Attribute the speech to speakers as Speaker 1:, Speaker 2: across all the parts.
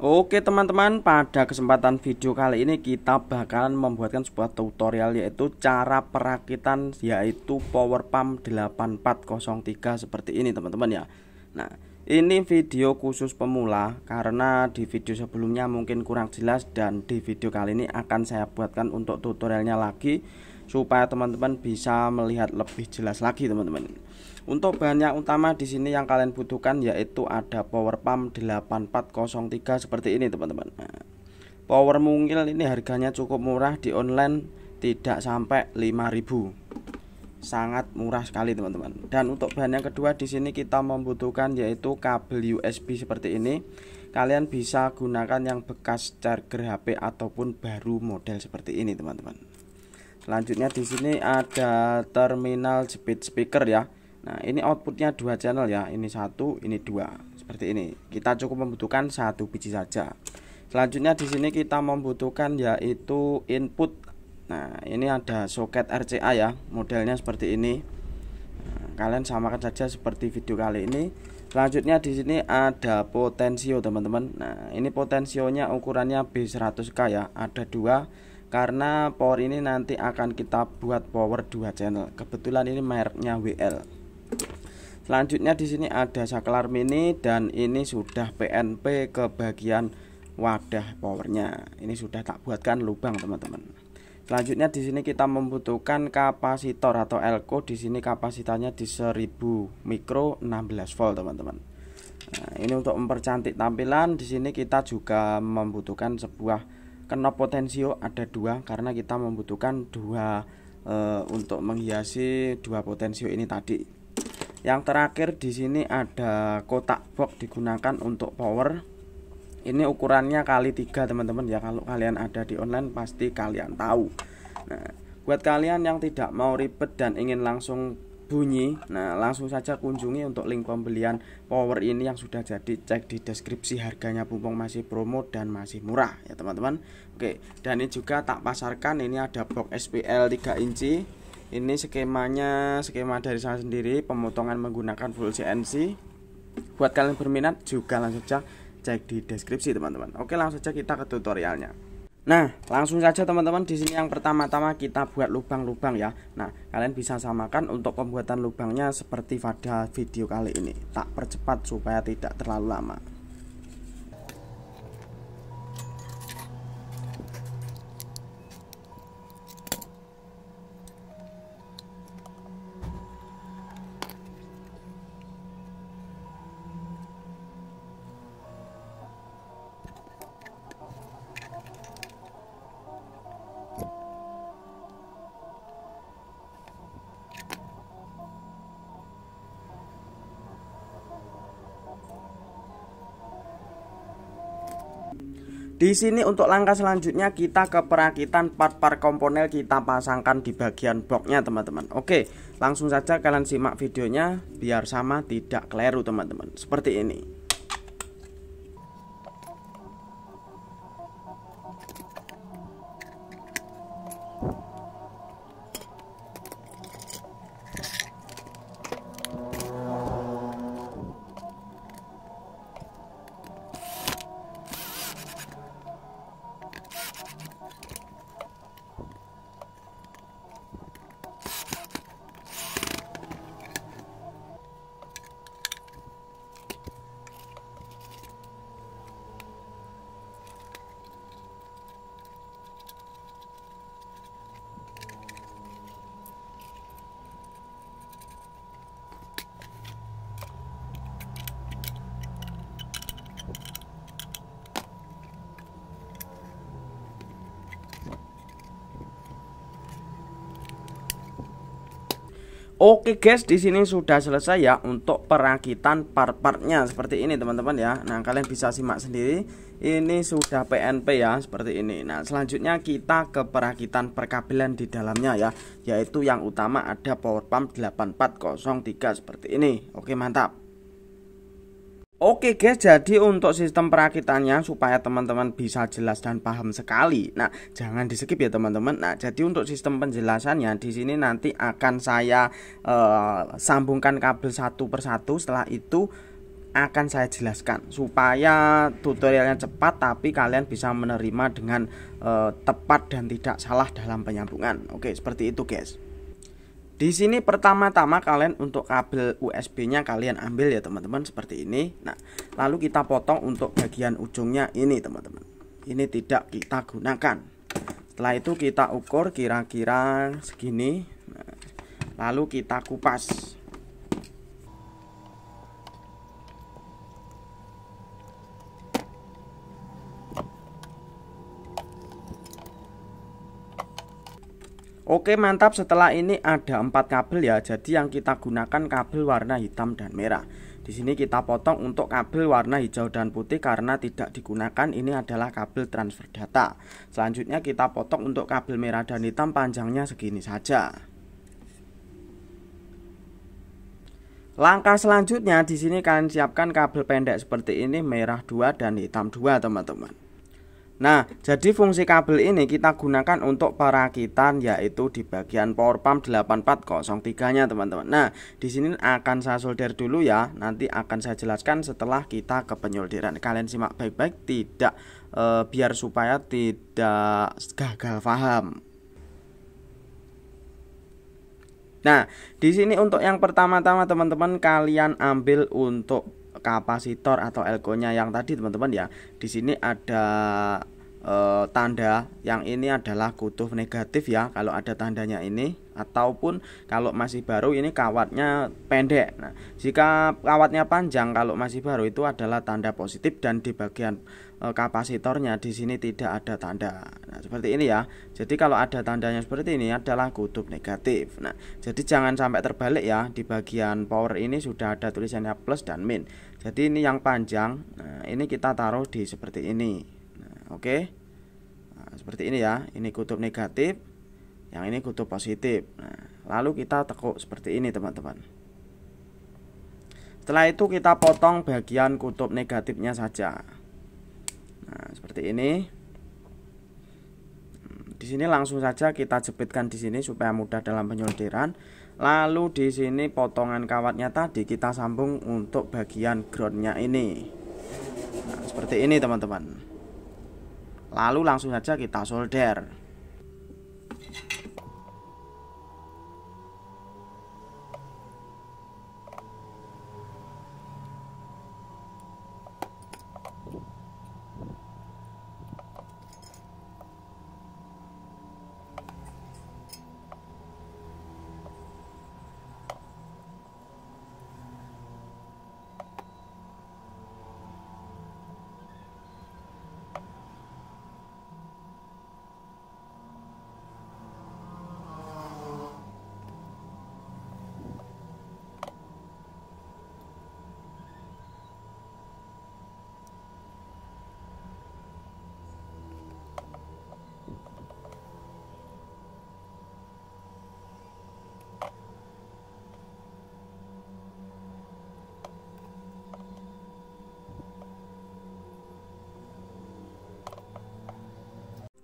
Speaker 1: Oke teman-teman, pada kesempatan video kali ini kita bakalan membuatkan sebuah tutorial yaitu cara perakitan yaitu power pump 8403 seperti ini teman-teman ya. Nah, ini video khusus pemula karena di video sebelumnya mungkin kurang jelas dan di video kali ini akan saya buatkan untuk tutorialnya lagi supaya teman-teman bisa melihat lebih jelas lagi teman-teman. Untuk bahan yang utama di sini yang kalian butuhkan yaitu ada power pump 8403 seperti ini teman-teman. Nah, power mungil ini harganya cukup murah di online tidak sampai 5000. Sangat murah sekali teman-teman. Dan untuk bahan yang kedua di sini kita membutuhkan yaitu kabel USB seperti ini. Kalian bisa gunakan yang bekas charger HP ataupun baru model seperti ini teman-teman. Selanjutnya di sini ada terminal speed speaker ya Nah, ini outputnya dua channel ya. Ini satu, ini dua. Seperti ini. Kita cukup membutuhkan satu biji saja. Selanjutnya di sini kita membutuhkan yaitu input. Nah, ini ada soket RCA ya. Modelnya seperti ini. Nah, kalian samakan saja seperti video kali ini. Selanjutnya di sini ada potensio teman-teman. Nah, ini potensionya ukurannya B100K ya. Ada dua karena power ini nanti akan kita buat power dua channel. Kebetulan ini mereknya WL. Selanjutnya di sini ada saklar mini dan ini sudah PNP ke bagian wadah powernya. Ini sudah tak buatkan lubang teman-teman. Selanjutnya di sini kita membutuhkan kapasitor atau elko. Di sini kapasitanya di 1000 mikro 16 volt teman-teman. Nah, ini untuk mempercantik tampilan. Di sini kita juga membutuhkan sebuah kenop potensio ada dua karena kita membutuhkan dua e, untuk menghiasi dua potensio ini tadi yang terakhir di sini ada kotak box digunakan untuk power ini ukurannya kali tiga teman-teman ya kalau kalian ada di online pasti kalian tahu nah buat kalian yang tidak mau ribet dan ingin langsung bunyi nah langsung saja kunjungi untuk link pembelian power ini yang sudah jadi cek di deskripsi harganya pumpung masih promo dan masih murah ya teman-teman oke dan ini juga tak pasarkan ini ada box SPL 3 inci ini skemanya skema dari saya sendiri pemotongan menggunakan full CNC buat kalian berminat juga langsung saja cek di deskripsi teman-teman oke langsung saja kita ke tutorialnya Nah, langsung saja teman-teman di sini yang pertama-tama kita buat lubang-lubang ya. Nah, kalian bisa samakan untuk pembuatan lubangnya seperti pada video kali ini. Tak percepat supaya tidak terlalu lama. Di sini untuk langkah selanjutnya kita ke perakitan part-part komponen kita pasangkan di bagian boxnya teman-teman Oke langsung saja kalian simak videonya biar sama tidak keliru teman-teman Seperti ini Oke guys, di sini sudah selesai ya untuk perakitan part-partnya seperti ini teman-teman ya. Nah, kalian bisa simak sendiri. Ini sudah PNP ya seperti ini. Nah, selanjutnya kita ke perakitan perkabelan di dalamnya ya, yaitu yang utama ada power pump 8403 seperti ini. Oke, mantap. Oke guys, jadi untuk sistem perakitannya supaya teman-teman bisa jelas dan paham sekali. Nah, jangan di skip ya teman-teman. Nah, jadi untuk sistem penjelasannya di sini nanti akan saya uh, sambungkan kabel satu persatu. Setelah itu akan saya jelaskan supaya tutorialnya cepat tapi kalian bisa menerima dengan uh, tepat dan tidak salah dalam penyambungan. Oke, seperti itu guys. Di sini pertama-tama kalian untuk kabel USB-nya kalian ambil ya teman-teman seperti ini. Nah, lalu kita potong untuk bagian ujungnya ini teman-teman. Ini tidak kita gunakan. Setelah itu kita ukur kira-kira segini. Nah, lalu kita kupas. Oke mantap setelah ini ada empat kabel ya jadi yang kita gunakan kabel warna hitam dan merah di sini kita potong untuk kabel warna hijau dan putih karena tidak digunakan ini adalah kabel transfer data selanjutnya kita potong untuk kabel merah dan hitam panjangnya segini saja langkah selanjutnya di sini kalian siapkan kabel pendek seperti ini merah 2 dan hitam 2 teman-teman Nah, jadi fungsi kabel ini kita gunakan untuk perakitan yaitu di bagian power pump 8403-nya, teman-teman. Nah, di sini akan saya solder dulu ya. Nanti akan saya jelaskan setelah kita ke penyolderan. Kalian simak baik-baik tidak e, biar supaya tidak gagal paham. Nah, di sini untuk yang pertama-tama teman-teman kalian ambil untuk kapasitor atau elko-nya yang tadi teman-teman ya. Di sini ada e, tanda yang ini adalah kutub negatif ya kalau ada tandanya ini ataupun kalau masih baru ini kawatnya pendek. Nah, jika kawatnya panjang kalau masih baru itu adalah tanda positif dan di bagian e, kapasitornya di sini tidak ada tanda. Nah, seperti ini ya. Jadi kalau ada tandanya seperti ini adalah kutub negatif. Nah, jadi jangan sampai terbalik ya. Di bagian power ini sudah ada tulisannya plus dan min jadi ini yang panjang nah, ini kita taruh di seperti ini nah, oke okay. nah, seperti ini ya ini kutub negatif yang ini kutub positif nah, lalu kita tekuk seperti ini teman-teman setelah itu kita potong bagian kutub negatifnya saja nah seperti ini di sini langsung saja kita jepitkan di sini supaya mudah dalam penyolderan lalu di sini potongan kawatnya tadi kita sambung untuk bagian groundnya ini nah, seperti ini teman-teman lalu langsung saja kita solder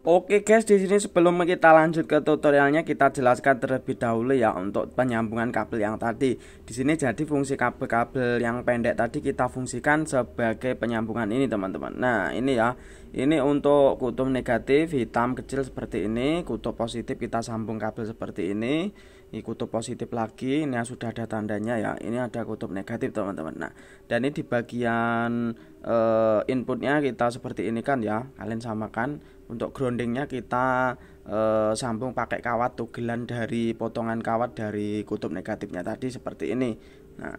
Speaker 1: Oke guys, di sini sebelum kita lanjut ke tutorialnya kita jelaskan terlebih dahulu ya untuk penyambungan kabel yang tadi. Di sini jadi fungsi kabel-kabel yang pendek tadi kita fungsikan sebagai penyambungan ini teman-teman. Nah, ini ya. Ini untuk kutub negatif hitam kecil seperti ini, kutub positif kita sambung kabel seperti ini. Ini kutub positif lagi, ini yang sudah ada tandanya ya. Ini ada kutub negatif teman-teman. Nah, dan ini di bagian uh, inputnya kita seperti ini kan ya. Kalian samakan untuk groundingnya kita e, sambung pakai kawat tugelan dari potongan kawat dari kutub negatifnya tadi seperti ini nah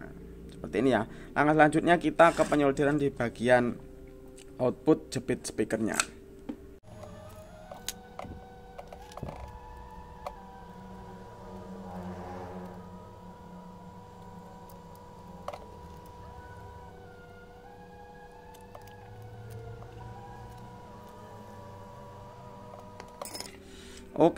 Speaker 1: seperti ini ya langkah selanjutnya kita ke penyolderan di bagian output jepit speakernya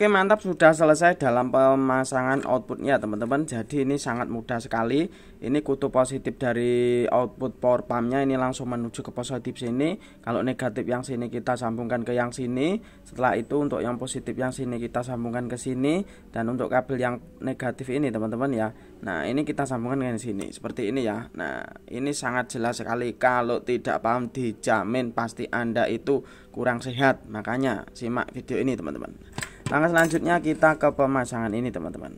Speaker 1: Oke mantap sudah selesai dalam pemasangan outputnya teman-teman Jadi ini sangat mudah sekali Ini kutu positif dari output power pumpnya Ini langsung menuju ke positif sini Kalau negatif yang sini kita sambungkan ke yang sini Setelah itu untuk yang positif yang sini kita sambungkan ke sini Dan untuk kabel yang negatif ini teman-teman ya Nah ini kita sambungkan ke sini Seperti ini ya Nah ini sangat jelas sekali Kalau tidak paham dijamin pasti Anda itu kurang sehat Makanya simak video ini teman-teman langkah selanjutnya kita ke pemasangan ini teman-teman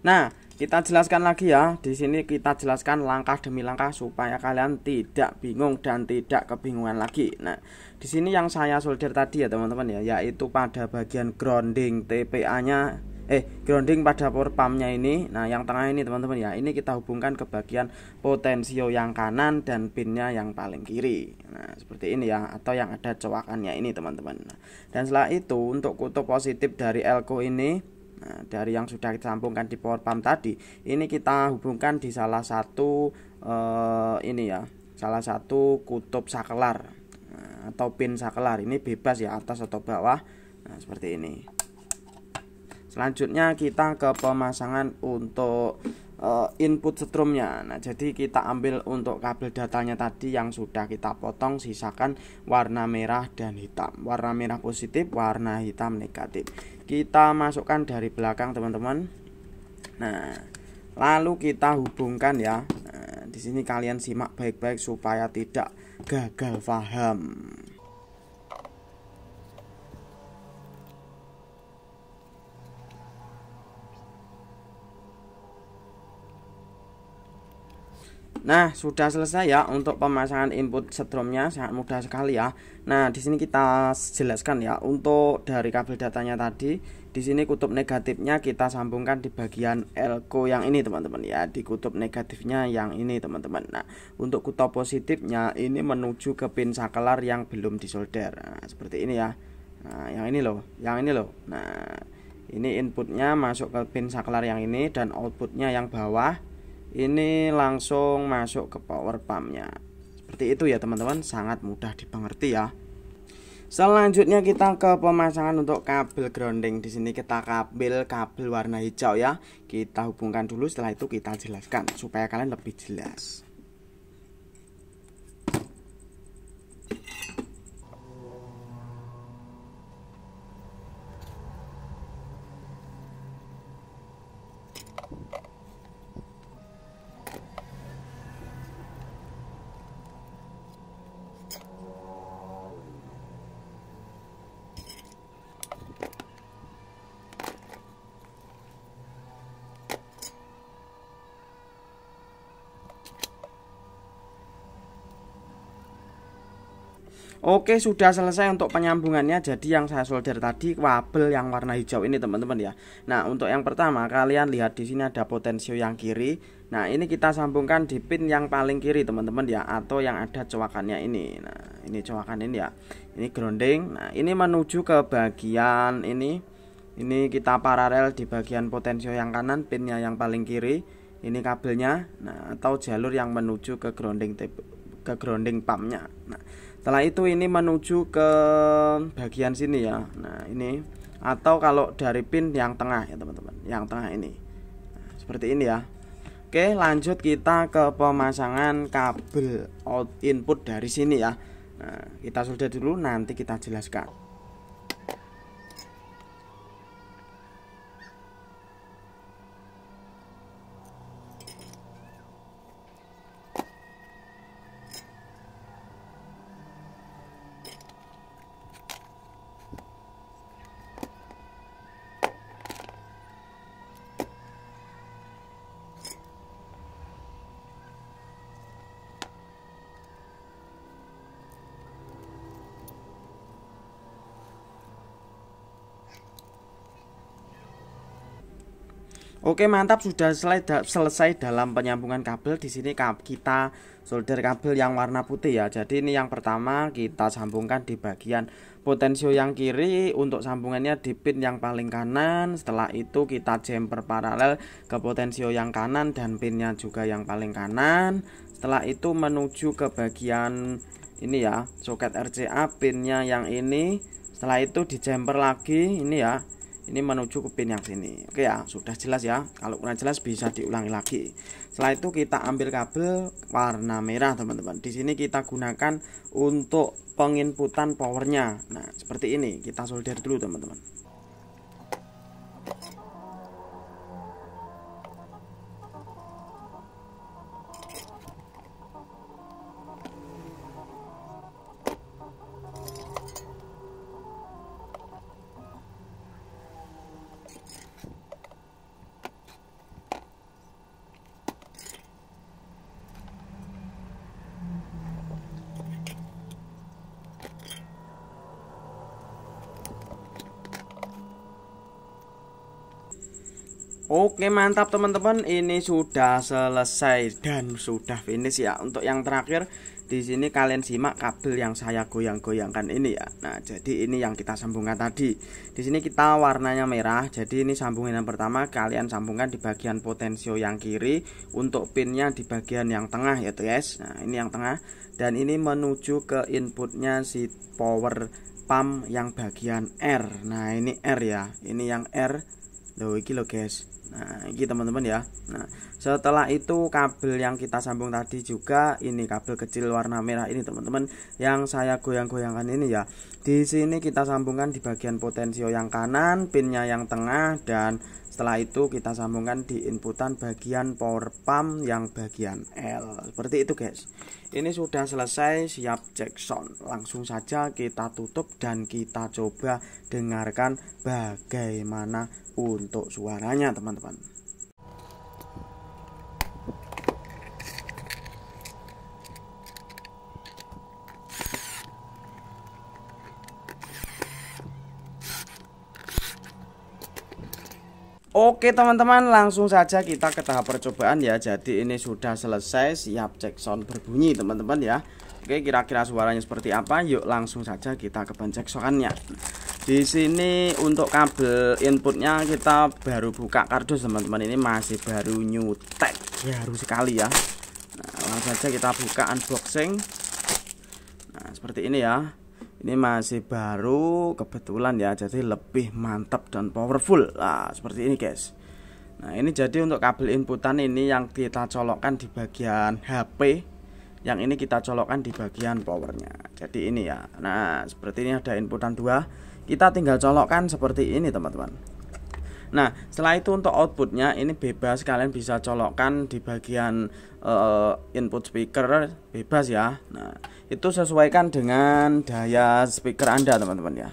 Speaker 1: Nah, kita jelaskan lagi ya. Di sini kita jelaskan langkah demi langkah supaya kalian tidak bingung dan tidak kebingungan lagi. Nah, di sini yang saya solder tadi ya teman-teman ya, yaitu pada bagian grounding TPA-nya eh grounding pada power pumpnya ini nah yang tengah ini teman-teman ya ini kita hubungkan ke bagian potensio yang kanan dan pinnya yang paling kiri nah seperti ini ya atau yang ada coakannya ini teman-teman nah, dan setelah itu untuk kutub positif dari elko ini Nah, dari yang sudah kita sambungkan di power pump tadi, ini kita hubungkan di salah satu eh, ini ya, salah satu kutub saklar nah, atau pin saklar Ini bebas ya atas atau bawah. Nah, seperti ini. Selanjutnya kita ke pemasangan untuk uh, input setrumnya. Nah, jadi kita ambil untuk kabel datanya tadi yang sudah kita potong sisakan warna merah dan hitam. Warna merah positif, warna hitam negatif. Kita masukkan dari belakang, teman-teman. Nah, lalu kita hubungkan ya. Nah, di sini kalian simak baik-baik supaya tidak gagal paham. Nah, sudah selesai ya untuk pemasangan input setrumnya sangat mudah sekali ya. Nah, di sini kita jelaskan ya untuk dari kabel datanya tadi, di sini kutub negatifnya kita sambungkan di bagian elko yang ini teman-teman ya, di kutub negatifnya yang ini teman-teman. Nah, untuk kutub positifnya ini menuju ke pin saklar yang belum disolder. Nah, seperti ini ya. Nah, yang ini loh, yang ini loh. Nah, ini inputnya masuk ke pin saklar yang ini dan outputnya yang bawah ini langsung masuk ke power pumpnya seperti itu ya teman-teman sangat mudah dipengerti ya selanjutnya kita ke pemasangan untuk kabel grounding di sini kita kabel kabel warna hijau ya kita hubungkan dulu setelah itu kita jelaskan supaya kalian lebih jelas Oke sudah selesai untuk penyambungannya Jadi yang saya solder tadi kabel yang warna hijau ini teman-teman ya Nah untuk yang pertama kalian lihat di sini ada potensio yang kiri Nah ini kita sambungkan di pin yang paling kiri teman-teman ya Atau yang ada coakannya ini Nah ini cowakan ini ya Ini grounding Nah ini menuju ke bagian ini Ini kita paralel di bagian potensio yang kanan Pinnya yang paling kiri Ini kabelnya Nah atau jalur yang menuju ke grounding ke grounding pumpnya nah setelah itu ini menuju ke bagian sini ya nah ini atau kalau dari pin yang tengah ya teman-teman yang tengah ini nah, seperti ini ya Oke lanjut kita ke pemasangan kabel out input dari sini ya nah, kita sudah dulu nanti kita jelaskan Oke mantap sudah selesai, dalam penyambungan kabel di sini kita solder kabel yang warna putih ya jadi ini yang pertama kita sambungkan di bagian potensio yang kiri untuk sambungannya di pin yang paling kanan setelah itu kita jumper paralel ke potensio yang kanan dan pinnya juga yang paling kanan setelah itu menuju ke bagian ini ya soket RCA pinnya yang ini setelah itu di jumper lagi ini ya ini menuju ke pin yang sini oke ya sudah jelas ya kalau kurang jelas bisa diulangi lagi setelah itu kita ambil kabel warna merah teman-teman di sini kita gunakan untuk penginputan powernya nah seperti ini kita solder dulu teman-teman Oke mantap teman-teman ini sudah selesai dan sudah finish ya untuk yang terakhir di sini kalian simak kabel yang saya goyang-goyangkan ini ya nah jadi ini yang kita sambungkan tadi di sini kita warnanya merah jadi ini sambungan yang pertama kalian sambungkan di bagian potensio yang kiri untuk pinnya di bagian yang tengah ya tuh guys nah ini yang tengah dan ini menuju ke inputnya si power pump yang bagian R nah ini R ya ini yang R loh iki lo guys nah iki teman-teman ya nah setelah itu kabel yang kita sambung tadi juga ini kabel kecil warna merah ini teman-teman yang saya goyang-goyangkan ini ya di sini kita sambungkan di bagian potensio yang kanan pinnya yang tengah dan setelah itu kita sambungkan di inputan bagian power pump yang bagian L seperti itu guys ini sudah selesai siap cek sound langsung saja kita tutup dan kita coba dengarkan bagaimana untuk suaranya teman-teman Oke teman-teman langsung saja kita ke tahap percobaan ya Jadi ini sudah selesai siap cek sound berbunyi teman-teman ya Oke kira-kira suaranya seperti apa yuk langsung saja kita ke soundnya di sini untuk kabel inputnya kita baru buka kardus teman-teman ini masih baru new nyutek baru sekali ya nah, langsung saja kita buka unboxing nah seperti ini ya ini masih baru kebetulan ya jadi lebih mantap dan powerful nah, seperti ini guys nah ini jadi untuk kabel inputan ini yang kita colokkan di bagian HP yang ini kita colokkan di bagian powernya jadi ini ya nah seperti ini ada inputan dua kita tinggal colokkan seperti ini teman-teman Nah, setelah itu untuk outputnya ini bebas kalian bisa colokkan di bagian uh, input speaker bebas ya. Nah, itu sesuaikan dengan daya speaker Anda, teman-teman ya.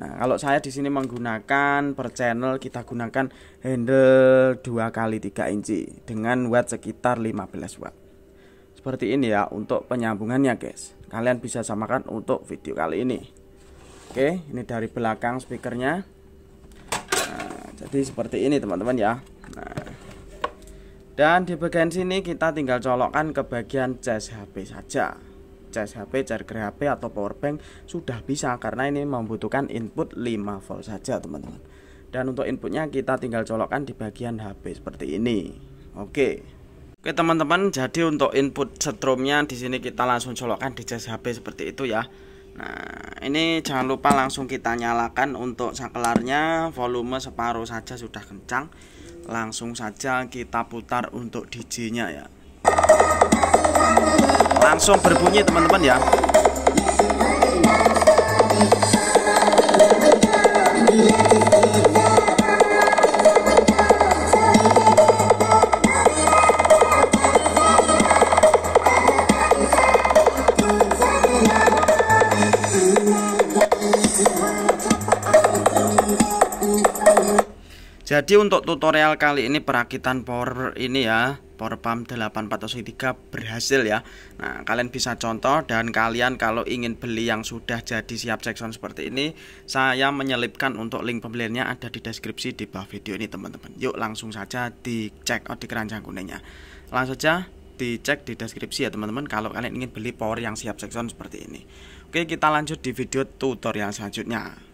Speaker 1: Nah, kalau saya di sini menggunakan per channel kita gunakan handle 2 kali 3 inci dengan watt sekitar 15 watt. Seperti ini ya untuk penyambungannya, guys. Kalian bisa samakan untuk video kali ini. Oke, ini dari belakang speakernya. Nah, jadi seperti ini, teman-teman ya. Nah, dan di bagian sini kita tinggal colokkan ke bagian cas HP saja charge HP, charger HP atau power bank sudah bisa karena ini membutuhkan input 5 volt saja, teman-teman. Dan untuk inputnya kita tinggal colokkan di bagian HP seperti ini. Oke. Oke, teman-teman, jadi untuk input setrumnya di sini kita langsung colokkan di charge HP seperti itu ya. Nah, ini jangan lupa langsung kita nyalakan untuk saklarnya volume separuh saja sudah kencang. Langsung saja kita putar untuk DJ-nya ya langsung berbunyi teman-teman ya Jadi untuk tutorial kali ini perakitan power ini ya power pump 8403 berhasil ya Nah kalian bisa contoh dan kalian kalau ingin beli yang sudah jadi siap Jackson seperti ini Saya menyelipkan untuk link pembeliannya ada di deskripsi di bawah video ini teman-teman Yuk langsung saja dicek out di keranjang kuningnya Langsung saja dicek di deskripsi ya teman-teman Kalau kalian ingin beli power yang siap Jackson seperti ini Oke kita lanjut di video tutorial selanjutnya